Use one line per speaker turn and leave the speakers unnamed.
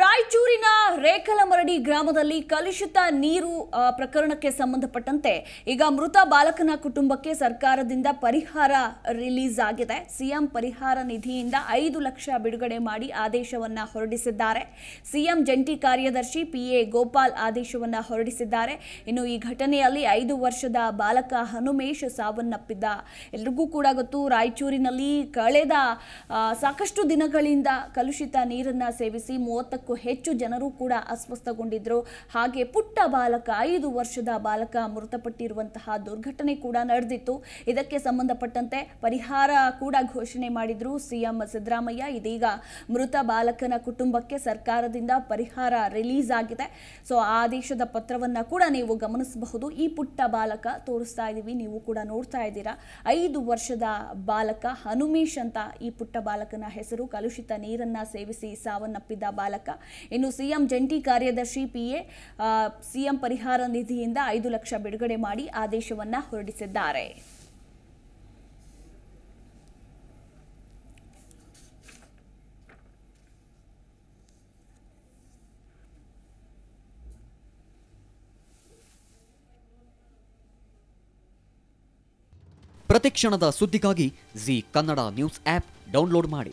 ರಾಯಚೂರಿನ ರೇಖಲಮರಡಿ ಗ್ರಾಮದಲ್ಲಿ ಕಲುಷಿತ ನೀರು ಪ್ರಕರಣಕ್ಕೆ ಸಂಬಂಧಪಟ್ಟಂತೆ ಈಗ ಮೃತ ಬಾಲಕನ ಕುಟುಂಬಕ್ಕೆ ಸರ್ಕಾರದಿಂದ ಪರಿಹಾರ ರಿಲೀಸ್ ಆಗಿದೆ ಸಿಎಂ ಪರಿಹಾರ ನಿಧಿಯಿಂದ ಐದು ಲಕ್ಷ ಬಿಡುಗಡೆ ಮಾಡಿ ಆದೇಶವನ್ನ ಹೊರಡಿಸಿದ್ದಾರೆ ಸಿಎಂ ಜಂಟಿ ಕಾರ್ಯದರ್ಶಿ ಪಿಎ ಗೋಪಾಲ್ ಆದೇಶವನ್ನ ಹೊರಡಿಸಿದ್ದಾರೆ ಇನ್ನು ಈ ಘಟನೆಯಲ್ಲಿ ಐದು ವರ್ಷದ ಬಾಲಕ ಹನುಮೇಶ್ ಸಾವನ್ನಪ್ಪಿದ್ದ ಎಲ್ರಿಗೂ ಕೂಡ ಗೊತ್ತು ರಾಯಚೂರಿನಲ್ಲಿ ಕಳೆದ ಸಾಕಷ್ಟು ದಿನಗಳಿಂದ ಕಲುಷಿತ ನೀರನ್ನ ಸೇವಿಸಿ ಮೂವತ್ತ ಸಾವಿರಕ್ಕೂ ಹೆಚ್ಚು ಜನರು ಕೂಡ ಅಸ್ವಸ್ಥಗೊಂಡಿದ್ದರು ಹಾಗೆ ಪುಟ್ಟ ಬಾಲಕ ಐದು ವರ್ಷದ ಬಾಲಕ ಮೃತಪಟ್ಟಿರುವಂತಹ ದುರ್ಘಟನೆ ಕೂಡ ನಡೆದಿತ್ತು ಇದಕ್ಕೆ ಸಂಬಂಧಪಟ್ಟಂತೆ ಪರಿಹಾರ ಕೂಡ ಘೋಷಣೆ ಮಾಡಿದ್ರು ಸಿಎಂ ಸಿದ್ದರಾಮಯ್ಯ ಇದೀಗ ಮೃತ ಬಾಲಕನ ಕುಟುಂಬಕ್ಕೆ ಸರ್ಕಾರದಿಂದ ಪರಿಹಾರ ರಿಲೀಸ್ ಆಗಿದೆ ಸೊ ಆದೇಶದ ಪತ್ರವನ್ನ ಕೂಡ ನೀವು ಗಮನಿಸಬಹುದು ಈ ಪುಟ್ಟ ಬಾಲಕ ತೋರಿಸ್ತಾ ಇದೀವಿ ನೀವು ಕೂಡ ನೋಡ್ತಾ ಇದ್ದೀರಾ ಐದು ವರ್ಷದ ಬಾಲಕ ಹನುಮೇಶ್ ಅಂತ ಈ ಪುಟ್ಟ ಬಾಲಕನ ಹೆಸರು ಕಲುಷಿತ ನೀರನ್ನ ಸೇವಿಸಿ ಸಾವನ್ನಪ್ಪಿದ್ದ ಬಾಲಕ ಇನ್ನು ಸಿಎಂ ಜಂಟಿ ಕಾರ್ಯದರ್ಶಿ ಪಿಎ ಸಿಎಂ ಪರಿಹಾರ ನಿಧಿಯಿಂದ ಐದು ಲಕ್ಷ ಬಿಡುಗಡೆ ಮಾಡಿ ಆದೇಶವನ್ನ ಹೊರಡಿಸಿದ್ದಾರೆ
ಪ್ರತಿಕ್ಷಣದ ಸುದ್ದಿಗಾಗಿ Zee Kannada news app download ಮಾಡಿ